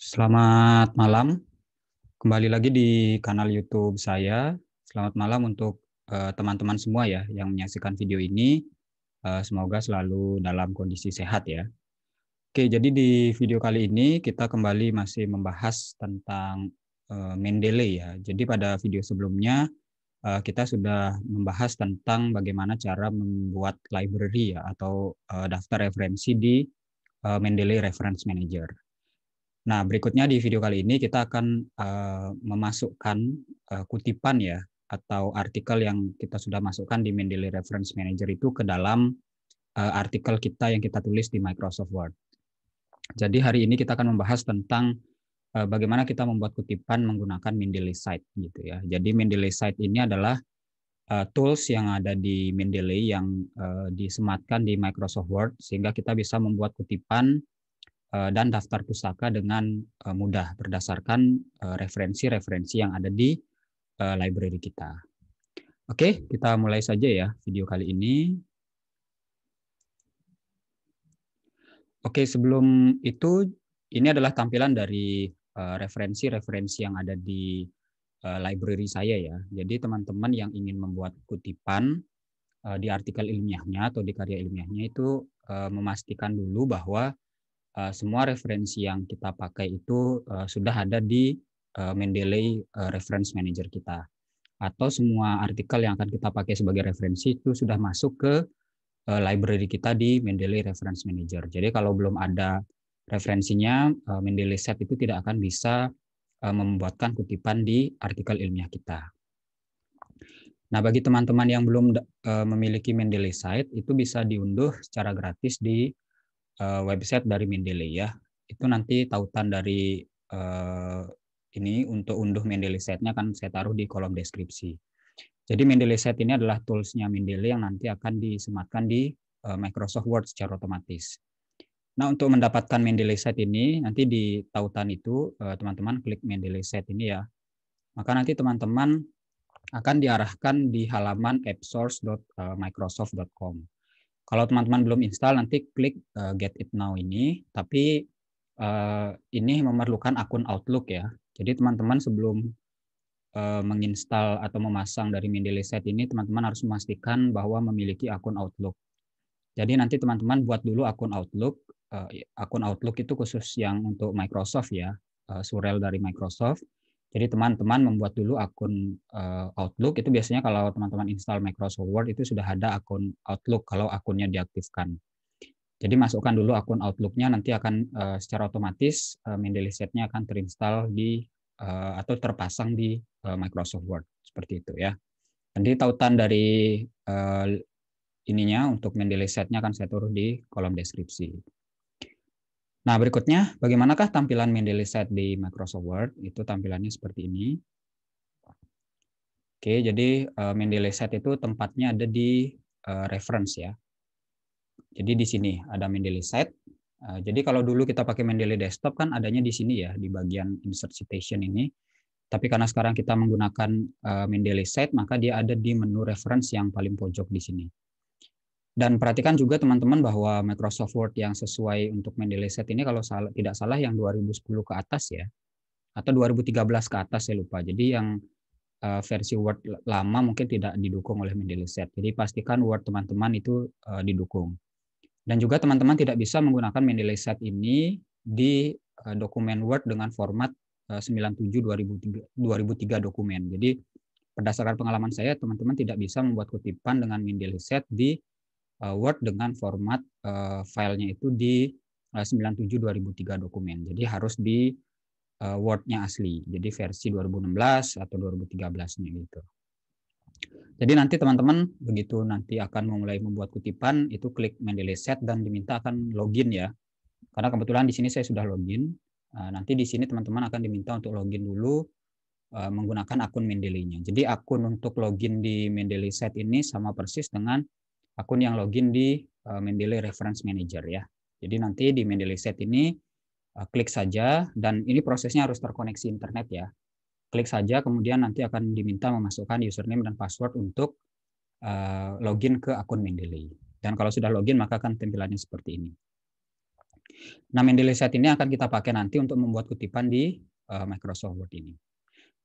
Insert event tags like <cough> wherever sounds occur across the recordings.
Selamat malam. Kembali lagi di kanal YouTube saya. Selamat malam untuk eh, teman-teman uh, semua ya yang menyaksikan video ini. Uh, semoga selalu dalam kondisi sehat ya. Oke, jadi di video kali ini kita kembali masih membahas tentang uh, Mendeley ya. Jadi pada video sebelumnya uh, kita sudah membahas tentang bagaimana cara membuat library ya atau uh, daftar referensi di uh, Mendeley Reference Manager. Nah, berikutnya di video kali ini kita akan uh, memasukkan uh, kutipan ya atau artikel yang kita sudah masukkan di Mendeley Reference Manager itu ke dalam uh, artikel kita yang kita tulis di Microsoft Word. Jadi hari ini kita akan membahas tentang uh, bagaimana kita membuat kutipan menggunakan Mendeley Site gitu ya. Jadi Mendeley Site ini adalah uh, tools yang ada di Mendeley yang uh, disematkan di Microsoft Word sehingga kita bisa membuat kutipan Eh, dan daftar pustaka dengan eh, mudah berdasarkan eh, referensi-referensi yang ada di library kita. Oke, kita mulai saja ya video kali ini. Oke, sebelum itu ini adalah tampilan dari referensi-referensi yang ada di library saya ya. Jadi teman-teman yang ingin membuat kutipan di artikel ilmiahnya atau di karya ilmiahnya itu memastikan dulu bahwa Eh, semua referensi yang kita pakai itu eh, sudah ada di uh, Mendeley Reference Manager kita. Atau semua artikel yang akan kita pakai sebagai referensi itu sudah masuk ke library kita di Mendeley Reference Manager. Jadi kalau belum ada referensinya, uh, Mendeley Set itu tidak akan bisa membuatkan kutipan di artikel ilmiah kita. Nah, bagi teman-teman yang belum memiliki Mendeley Site, itu bisa diunduh secara gratis di uh, website dari Mendeley ya. Itu nanti tautan dari uh, ini untuk unduh Mendeley setnya akan saya taruh di kolom deskripsi. Jadi Mendeley set ini adalah toolsnya Mendeley yang nanti akan disematkan di uh, Microsoft Word secara otomatis. Nah untuk mendapatkan Mendeley set ini nanti di tautan itu teman-teman uh, klik Mendeley set ini ya. Maka nanti teman-teman akan diarahkan di halaman appsource.microsoft.com. Kalau teman-teman belum install, nanti klik uh, Get It Now ini. Tapi uh, ini memerlukan akun Outlook ya. Jadi teman-teman sebelum uh, menginstal atau memasang dari Mendeley Set ini, teman-teman harus memastikan bahwa memiliki akun Outlook. Jadi nanti teman-teman buat dulu akun Outlook. Uh, akun Outlook itu khusus yang untuk Microsoft ya, uh, surel dari Microsoft. Jadi teman-teman membuat dulu akun uh, Outlook itu biasanya kalau teman-teman install Microsoft Word itu sudah ada akun Outlook kalau akunnya diaktifkan. Jadi masukkan dulu akun Outlook-nya nanti akan uh, secara otomatis uh, eh, Mendeley-nya akan terinstall di uh, atau terpasang di uh, Microsoft Word seperti itu ya. Nanti tautan dari uh, ininya untuk Mendeley set-nya akan saya taruh di kolom deskripsi. Nah, berikutnya, bagaimanakah tampilan Mendeley di Microsoft Word? Itu tampilannya seperti ini. Oke, jadi uh, eh, Mendeley itu tempatnya ada di eh, reference ya. Jadi di sini ada Mendeley set. Eh, jadi kalau dulu kita pakai Mendeley desktop kan adanya di sini ya, di bagian insert citation ini. Tapi karena sekarang kita menggunakan uh, Mendeley set, maka dia ada di menu reference yang paling pojok di sini. Dan perhatikan juga teman-teman bahwa Microsoft Word yang sesuai untuk Mendeley Set ini kalau salah, tidak salah yang 2010 ke atas ya, atau 2013 ke atas saya lupa. Jadi yang uh, versi Word lama mungkin tidak didukung oleh Mendeley Set. Jadi pastikan Word teman-teman itu uh, didukung. Dan juga teman-teman tidak bisa menggunakan Mendeley Set ini di uh, dokumen Word dengan format uh, 97 2003, 2003 dokumen. Jadi berdasarkan pengalaman saya, teman-teman tidak bisa membuat kutipan dengan Mendeley Set di Eh, Word dengan format uh, filenya itu di uh, 97 2003 dokumen. Jadi harus di uh, Word-nya asli. Jadi versi 2016 atau 2013-nya gitu. Jadi nanti teman-teman begitu nanti akan memulai membuat kutipan itu klik Mendeley Set dan diminta akan login ya. Karena kebetulan di sini saya sudah login. nanti di sini teman-teman akan diminta untuk login dulu menggunakan akun Mendeley-nya. Jadi akun untuk login di Mendeley Set ini sama persis dengan akun yang login di eh, Mendeley Reference Manager ya. Jadi nanti di Mendeley Set ini eh, klik saja dan ini prosesnya harus terkoneksi internet ya. Klik saja kemudian nanti akan diminta memasukkan username dan password untuk eh, login ke akun Mendeley. Dan kalau sudah login maka akan tampilannya seperti ini. Nah, Mendeley Set ini akan kita pakai nanti untuk membuat kutipan di Microsoft Word ini.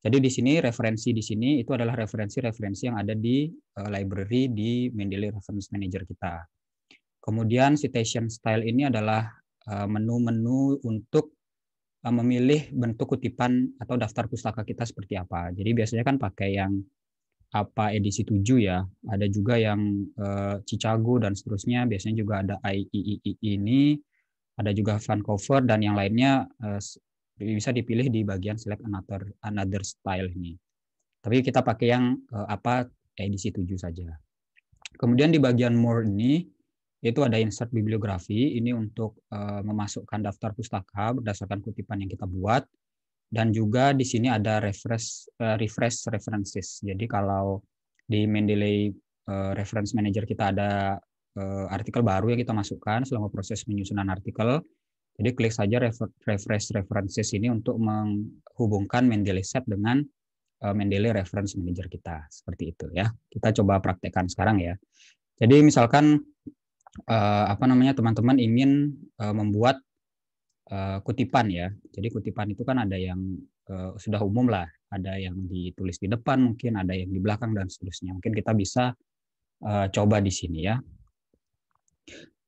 Jadi di sini referensi di sini itu adalah referensi-referensi yang ada di uh, library di Mendeley Reference Manager kita. Kemudian citation style ini adalah eh, menu-menu untuk eh, memilih bentuk kutipan atau daftar pustaka kita seperti apa. Jadi biasanya kan pakai yang apa edisi 7 ya. Ada juga yang uh, Chicago dan seterusnya. Biasanya juga ada IEEE ini, ada juga Vancouver dan yang lainnya uh, bisa dipilih di bagian select another another style ini tapi kita pakai yang uh, apa edisi 7 saja kemudian di bagian more ini itu ada insert bibliografi ini untuk uh, memasukkan daftar pustaka berdasarkan kutipan yang kita buat dan juga di sini ada refresh uh, refresh references. Jadi kalau di Mendeley uh, reference manager kita ada uh, artikel baru yang kita masukkan selama proses penyusunan artikel, jadi klik saja refresh references ini untuk menghubungkan Mendeley set dengan eh, Mendeley Reference Manager kita. Seperti itu ya. Kita coba praktekkan sekarang ya. Jadi misalkan eh, apa namanya teman-teman ingin eh, membuat kutipan ya. Jadi kutipan itu kan ada yang sudah umum lah, ada yang ditulis di depan mungkin, ada yang di belakang dan seterusnya. Mungkin kita bisa coba di sini ya.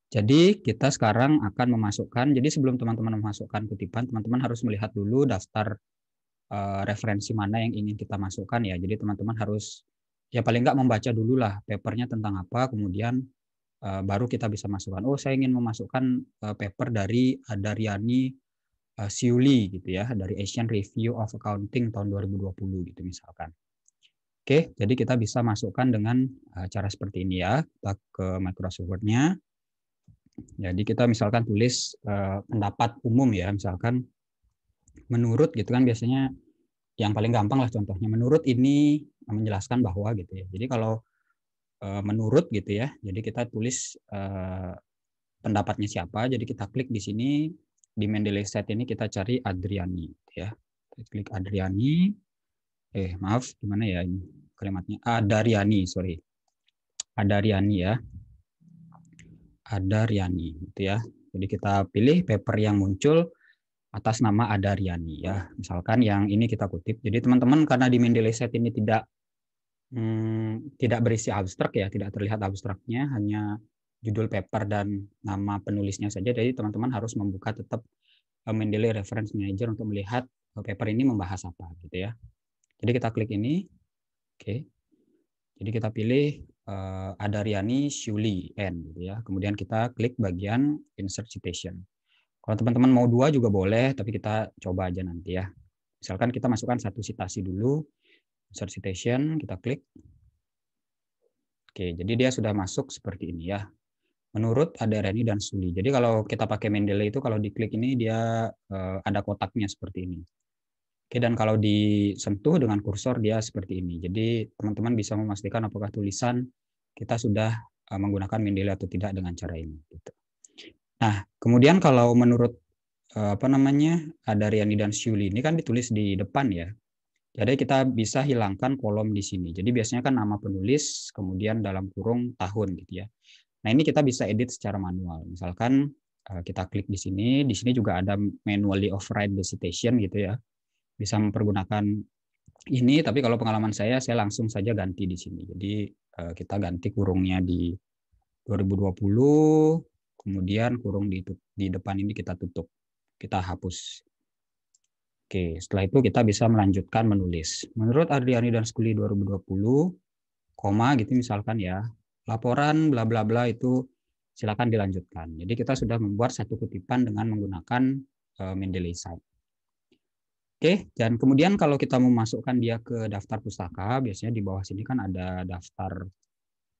Jadi kita sekarang akan memasukkan, jadi sebelum teman-teman memasukkan kutipan, teman-teman harus melihat dulu daftar eh, referensi mana yang ingin kita masukkan ya. Jadi teman-teman harus ya paling nggak membaca dulu lah papernya tentang apa, kemudian eh, baru kita bisa masukkan. Oh saya ingin memasukkan eh, paper dari Adariani uh, Siuli gitu ya, dari Asian Review of Accounting tahun 2020 gitu misalkan. Oke, jadi kita bisa masukkan dengan cara seperti ini ya. Kita ke Microsoft Word-nya jadi kita misalkan tulis eh, pendapat umum ya, misalkan menurut gitu kan biasanya yang paling gampang lah contohnya menurut ini menjelaskan bahwa gitu ya. Jadi kalau eh, menurut gitu ya, jadi kita tulis eh, pendapatnya siapa, jadi kita klik di sini di Mendeley set ini kita cari Adriani gitu ya. klik Adriani. Eh, maaf, gimana ya ini kalimatnya? Adariani, sorry. Adriani ya. Riani, gitu ya. Jadi kita pilih paper yang muncul atas nama Ada Riani, ya. Misalkan yang ini kita kutip. Jadi teman-teman karena di Mendeley set ini tidak hmm, tidak berisi abstrak ya, tidak terlihat abstraknya, hanya judul paper dan nama penulisnya saja. Jadi teman-teman harus membuka tetap eh, Mendeley Reference Manager untuk melihat eh, paper ini membahas apa gitu ya. Jadi kita klik ini. Oke. Jadi kita pilih uh, eh, Riani, Shuli N gitu ya. Kemudian kita klik bagian insert citation. Kalau teman-teman mau dua juga boleh, tapi kita coba aja nanti ya. Misalkan kita masukkan satu citasi dulu, insert citation, kita klik. Oke, jadi dia sudah masuk seperti ini ya. Menurut Riani dan Suli. Jadi kalau kita pakai Mendeley itu kalau diklik ini dia uh, ada kotaknya seperti ini. Oke, dan kalau disentuh dengan kursor dia seperti ini. Jadi teman-teman bisa memastikan apakah tulisan kita sudah eh, menggunakan Mendeley atau tidak dengan cara ini. Gitu. Nah, kemudian kalau menurut eh, apa namanya ada Riani dan Siuli ini kan ditulis di depan ya. Jadi kita bisa hilangkan kolom di sini. Jadi biasanya kan nama penulis, kemudian dalam kurung tahun gitu ya. Nah ini kita bisa edit secara manual. Misalkan eh, kita klik di sini, di sini juga ada manually override the citation gitu ya bisa mempergunakan ini tapi kalau pengalaman saya saya langsung saja ganti di sini jadi eh, kita ganti kurungnya di 2020 kemudian kurung di, di depan ini kita tutup kita hapus Oke, setelah itu kita bisa melanjutkan menulis. Menurut Adriani dan Skuli 2020, koma gitu misalkan ya, laporan bla bla bla itu silakan dilanjutkan. Jadi kita sudah membuat satu kutipan dengan menggunakan eh, Mendeley sign. Oke, dan kemudian kalau kita memasukkan dia ke daftar pustaka, biasanya di bawah sini kan ada daftar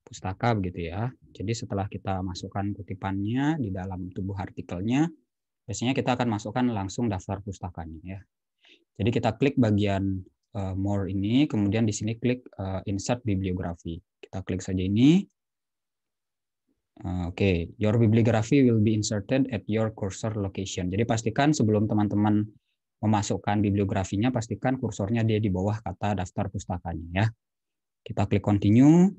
pustaka begitu ya. Jadi setelah kita masukkan kutipannya di dalam tubuh artikelnya, biasanya kita akan masukkan langsung daftar pustakanya ya. Jadi kita klik bagian uh, more ini, kemudian di sini klik uh, insert bibliografi. Kita klik saja ini. Eh, oke, okay. your bibliography will be inserted at your cursor location. Jadi pastikan sebelum teman-teman memasukkan bibliografinya, pastikan kursornya dia di bawah kata daftar pustakanya ya. Kita klik continue.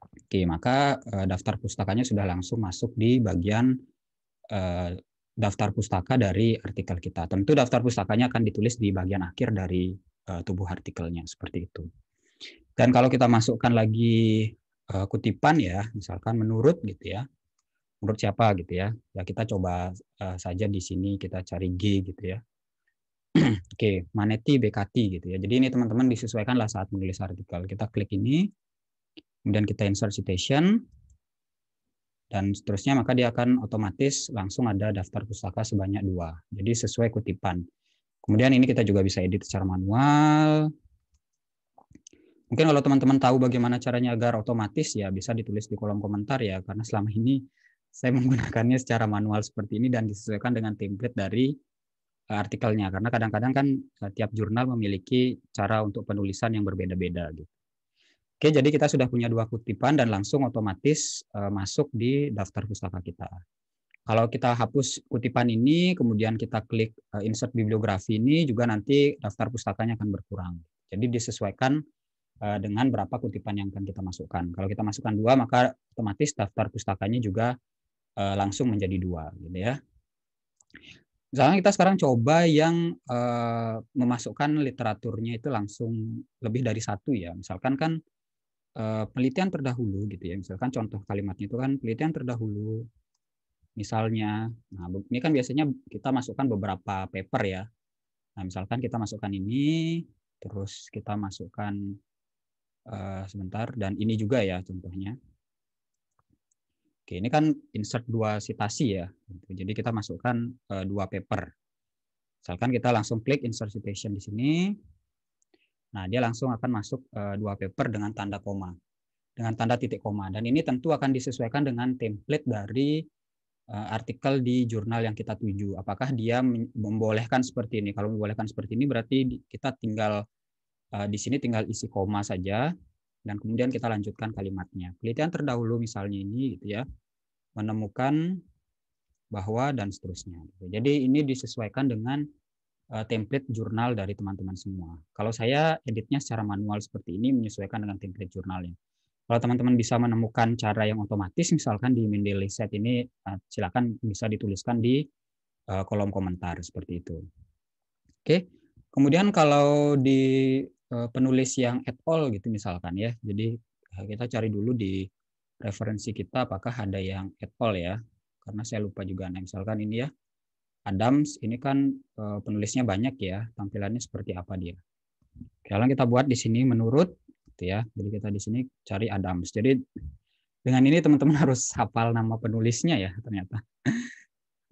Oke, maka eh, daftar pustakanya sudah langsung masuk di bagian eh, daftar pustaka dari artikel kita. Tentu daftar pustakanya akan ditulis di bagian akhir dari eh, tubuh artikelnya seperti itu. Dan kalau kita masukkan lagi kutipan ya, misalkan menurut gitu ya. Menurut siapa gitu ya. Ya kita coba saja di sini kita cari G gitu ya <clears throat> Oke, okay, maneti BKT gitu ya. Jadi ini teman-teman disesuaikanlah saat menulis artikel. Kita klik ini, kemudian kita insert citation, dan seterusnya maka dia akan otomatis langsung ada daftar pustaka sebanyak dua. Jadi sesuai kutipan. Kemudian ini kita juga bisa edit secara manual. Mungkin kalau teman-teman tahu bagaimana caranya agar otomatis ya bisa ditulis di kolom komentar ya. Karena selama ini saya <laughs> menggunakannya secara manual seperti ini dan disesuaikan dengan template dari artikelnya karena kadang-kadang kan eh, tiap jurnal memiliki cara untuk penulisan yang berbeda-beda gitu. Oke, jadi kita sudah punya dua kutipan dan langsung otomatis eh, masuk di daftar pustaka kita. Kalau kita hapus kutipan ini, kemudian kita klik eh, insert bibliografi ini juga nanti daftar pustakanya akan berkurang. Jadi disesuaikan dengan berapa kutipan yang akan kita masukkan. Kalau kita masukkan dua, maka otomatis daftar pustakanya juga langsung menjadi dua, gitu ya. Misalkan kita sekarang coba yang uh, memasukkan literaturnya itu langsung lebih dari satu ya. Misalkan kan uh, penelitian terdahulu gitu ya. Misalkan contoh kalimatnya itu kan penelitian terdahulu misalnya. Nah, ini kan biasanya kita masukkan beberapa paper ya. Nah, misalkan kita masukkan ini, terus kita masukkan uh, sebentar dan ini juga ya contohnya. Oke, ini kan insert dua citasi ya. Gitu. Jadi kita masukkan uh, dua paper. Misalkan kita langsung klik insert citation di sini. Nah, dia langsung akan masuk uh, dua paper dengan tanda koma. Dengan tanda titik koma. Dan ini tentu akan disesuaikan dengan template dari uh, artikel di jurnal yang kita tuju. Apakah dia membolehkan seperti ini? Kalau membolehkan seperti ini berarti kita tinggal di sini tinggal isi koma saja dan kemudian kita lanjutkan kalimatnya. Penelitian terdahulu misalnya ini gitu ya menemukan bahwa dan seterusnya. Jadi ini disesuaikan dengan eh, template jurnal dari teman-teman semua. Kalau saya editnya secara manual seperti ini menyesuaikan dengan template jurnalnya. Kalau teman-teman bisa menemukan cara yang otomatis misalkan di Mendeley set ini eh, silakan bisa dituliskan di eh, kolom komentar seperti itu. Oke. Kemudian kalau di Eh, penulis yang at all gitu misalkan ya. Jadi eh, kita cari dulu di referensi kita apakah ada yang at all ya. Karena saya lupa juga nah misalkan ini ya Adams ini kan eh, penulisnya banyak ya. Tampilannya seperti apa dia. kalau kita buat di sini menurut gitu ya. Jadi kita di sini cari Adams. Jadi dengan ini teman-teman <laughs> harus hafal nama penulisnya ya ternyata.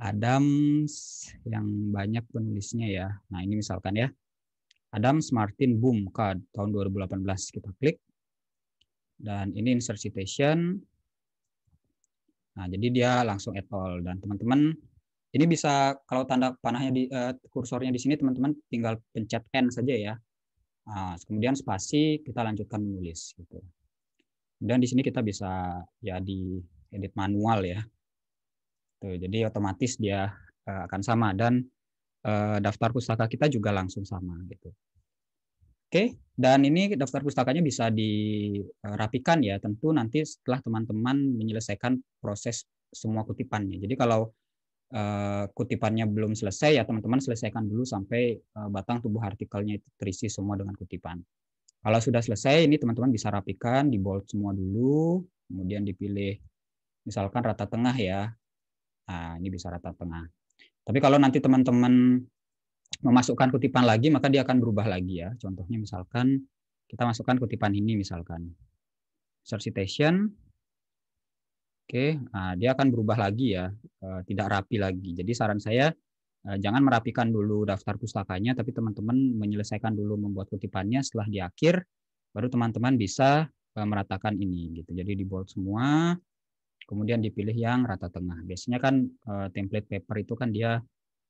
Adams yang banyak penulisnya ya. Nah, ini misalkan ya Adam Martin Boom Card tahun 2018 kita klik dan ini insert citation. Nah, jadi dia langsung etol all dan teman-teman ini bisa kalau tanda panahnya di uh, kursornya di sini teman-teman tinggal pencet n saja ya. Nah, kemudian spasi kita lanjutkan menulis gitu. dan di sini kita bisa ya di edit manual ya. Tuh, jadi otomatis dia uh, akan sama dan Eh, daftar pustaka kita juga langsung sama gitu. Oke, dan ini daftar pustakanya bisa dirapikan ya, tentu nanti setelah teman-teman menyelesaikan proses semua kutipannya. Jadi kalau eh, kutipannya belum selesai ya teman-teman selesaikan dulu sampai eh, batang tubuh artikelnya itu terisi semua dengan kutipan. Kalau sudah selesai ini teman-teman bisa rapikan, di bold semua dulu, kemudian dipilih misalkan rata tengah ya. Nah, ini bisa rata tengah. Tapi kalau nanti teman-teman memasukkan kutipan lagi, maka dia akan berubah lagi ya. Contohnya misalkan kita masukkan kutipan ini misalkan. Search citation. Oke, nah, dia akan berubah lagi ya, eh, tidak rapi lagi. Jadi saran saya eh, jangan merapikan dulu daftar pustakanya, tapi teman-teman menyelesaikan dulu membuat kutipannya setelah di akhir, baru teman-teman bisa eh, meratakan ini gitu. Jadi di bold semua, kemudian dipilih yang rata tengah. Biasanya kan eh, template paper itu kan dia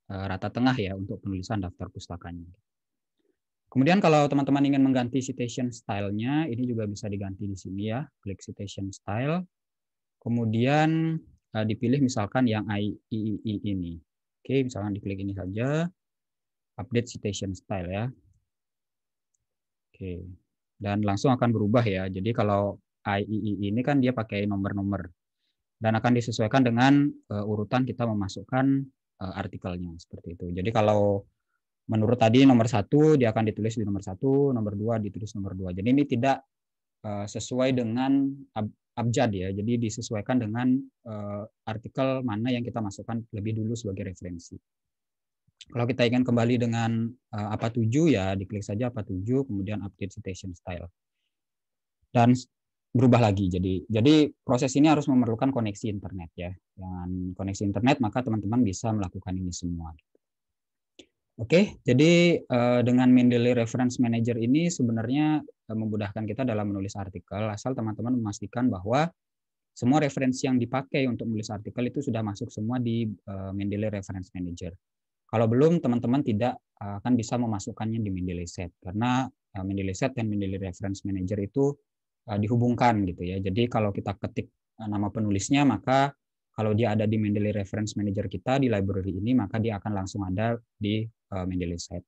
eh, rata tengah ya untuk penulisan daftar pustakanya. Kemudian kalau teman-teman ingin mengganti citation style-nya, ini juga bisa diganti di sini ya, klik citation style. Kemudian eh, dipilih misalkan yang IEEE ini. Oke, misalkan diklik ini saja. Update citation style ya. Oke. Dan langsung akan berubah ya. Jadi kalau IEEE ini kan dia pakai nomor-nomor dan akan disesuaikan dengan uh, urutan kita memasukkan uh, artikelnya seperti itu. Jadi kalau menurut tadi nomor satu dia akan ditulis di nomor satu, nomor dua ditulis nomor dua. Jadi ini tidak uh, sesuai dengan ab abjad ya. Jadi disesuaikan dengan uh, artikel mana yang kita masukkan lebih dulu sebagai referensi. Kalau kita ingin kembali dengan uh, apa tujuh ya diklik saja apa tujuh kemudian update citation style. Dan berubah lagi. Jadi jadi proses ini harus memerlukan koneksi internet ya. Dengan koneksi internet maka teman-teman bisa melakukan ini semua. Oke, jadi eh, dengan Mendeley Reference Manager ini sebenarnya eh, memudahkan kita dalam menulis artikel asal teman-teman memastikan bahwa semua referensi yang dipakai untuk menulis artikel itu sudah masuk semua di eh, Mendeley Reference Manager. Kalau belum, teman-teman tidak akan bisa memasukkannya di Mendeley Set karena Mendeley Set dan Mendeley Reference Manager itu Eh, dihubungkan gitu ya. Jadi kalau kita ketik eh, nama penulisnya maka kalau dia ada di Mendeley Reference Manager kita di library ini maka dia akan langsung ada di eh, Mendeley site.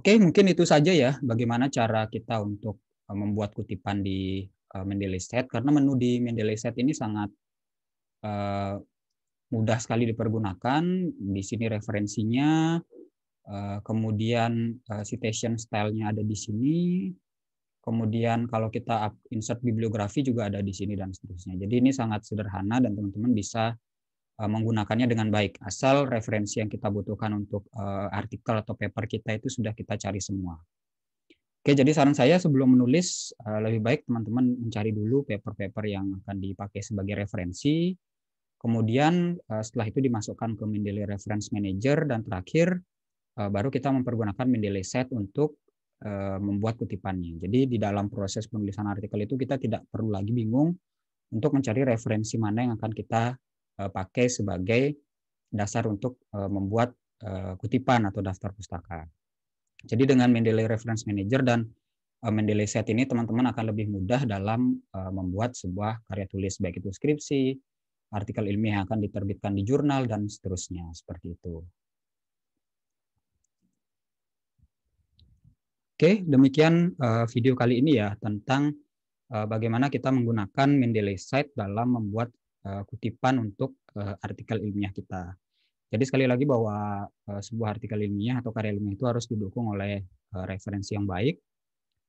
Oke, mungkin itu saja ya bagaimana cara kita untuk membuat kutipan di Mendeley set karena menu di Mendeley Set ini sangat mudah sekali dipergunakan. Di sini referensinya, kemudian citation style-nya ada di sini, Kemudian kalau kita insert bibliografi juga ada di sini dan seterusnya. Jadi ini sangat sederhana dan teman-teman bisa eh, menggunakannya dengan baik. Asal referensi yang kita butuhkan untuk eh, artikel atau paper kita itu sudah kita cari semua. Oke, jadi saran saya sebelum menulis eh, lebih baik teman-teman mencari dulu paper-paper yang akan dipakai sebagai referensi. Kemudian setelah itu dimasukkan ke Mendeley Reference Manager dan terakhir baru kita mempergunakan Mendeley Set untuk Eh, membuat kutipannya. Jadi di dalam proses penulisan artikel itu kita tidak perlu lagi bingung untuk mencari referensi mana yang akan kita eh, pakai sebagai dasar untuk eh, membuat kutipan atau daftar pustaka. Jadi dengan Mendeley Reference Manager dan Mendeley Set ini teman-teman akan lebih mudah dalam membuat sebuah karya tulis baik itu skripsi, artikel ilmiah yang akan diterbitkan di jurnal dan seterusnya seperti itu. Oke, demikian eh, video kali ini ya tentang eh, bagaimana kita menggunakan Mendeley Site dalam membuat eh, kutipan untuk artikel ilmiah kita. Jadi sekali lagi bahwa sebuah artikel ilmiah atau karya ilmiah itu harus didukung oleh referensi yang baik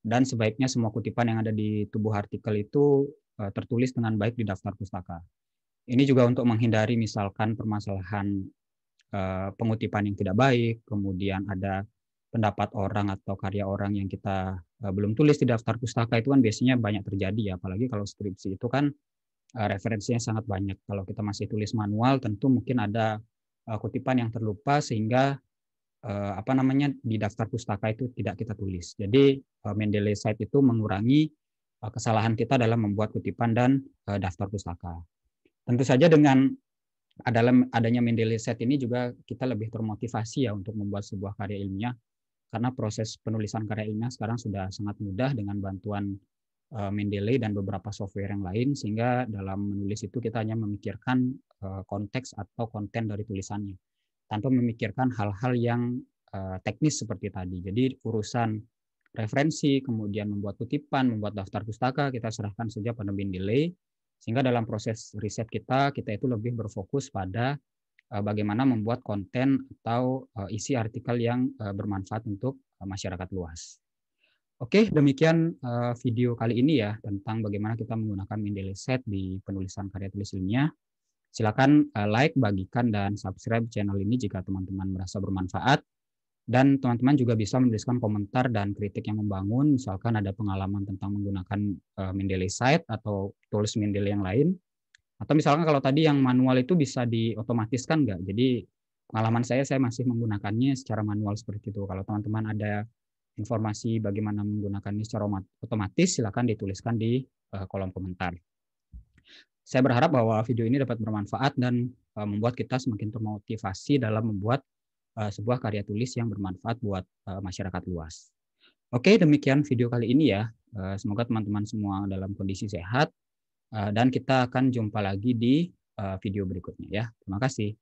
dan sebaiknya semua kutipan yang ada di tubuh artikel itu tertulis dengan baik di daftar pustaka. Ini juga untuk menghindari misalkan permasalahan pengutipan yang tidak baik, kemudian ada pendapat orang atau karya orang yang kita eh, belum tulis di daftar pustaka itu kan biasanya banyak terjadi ya apalagi kalau skripsi itu kan eh, referensinya sangat banyak kalau kita masih tulis manual tentu mungkin ada eh, kutipan yang terlupa sehingga apa namanya di daftar pustaka itu tidak kita tulis jadi Mendeley Site itu mengurangi kesalahan kita dalam membuat kutipan dan daftar pustaka tentu saja dengan adanya Mendeley set ini juga kita lebih termotivasi ya untuk membuat sebuah karya ilmiah karena proses penulisan karya ilmiah sekarang sudah sangat mudah dengan bantuan eh, Mendeley dan beberapa software yang lain sehingga dalam menulis itu kita hanya memikirkan eh, konteks atau konten dari tulisannya tanpa memikirkan hal-hal yang eh, teknis seperti tadi. Jadi urusan referensi, kemudian membuat kutipan, membuat daftar pustaka kita serahkan saja pada Mendeley sehingga dalam proses riset kita kita itu lebih berfokus pada Eh, bagaimana membuat konten atau eh, isi artikel yang eh, bermanfaat untuk masyarakat luas. Oke, demikian video kali ini ya tentang bagaimana kita menggunakan Mendeley Set di penulisan karya tulis ilmiah. Silakan like, bagikan, dan subscribe channel ini jika teman-teman merasa bermanfaat. Dan teman-teman juga bisa menuliskan komentar dan kritik yang membangun, misalkan ada pengalaman tentang menggunakan Mendeley Set atau tulis Mendeley yang lain. Atau misalnya kalau tadi yang manual itu bisa diotomatiskan nggak? Jadi pengalaman saya, saya masih menggunakannya secara manual seperti itu. Kalau teman-teman ada informasi bagaimana menggunakannya secara otomatis, silakan dituliskan di eh, kolom komentar. Saya berharap bahwa video ini dapat bermanfaat dan eh, membuat kita semakin termotivasi dalam membuat eh, sebuah karya tulis yang bermanfaat buat masyarakat luas. Oke, demikian video kali ini ya. semoga teman-teman semua dalam kondisi sehat, Eh, dan kita akan jumpa lagi di eh, video berikutnya ya. Terima kasih.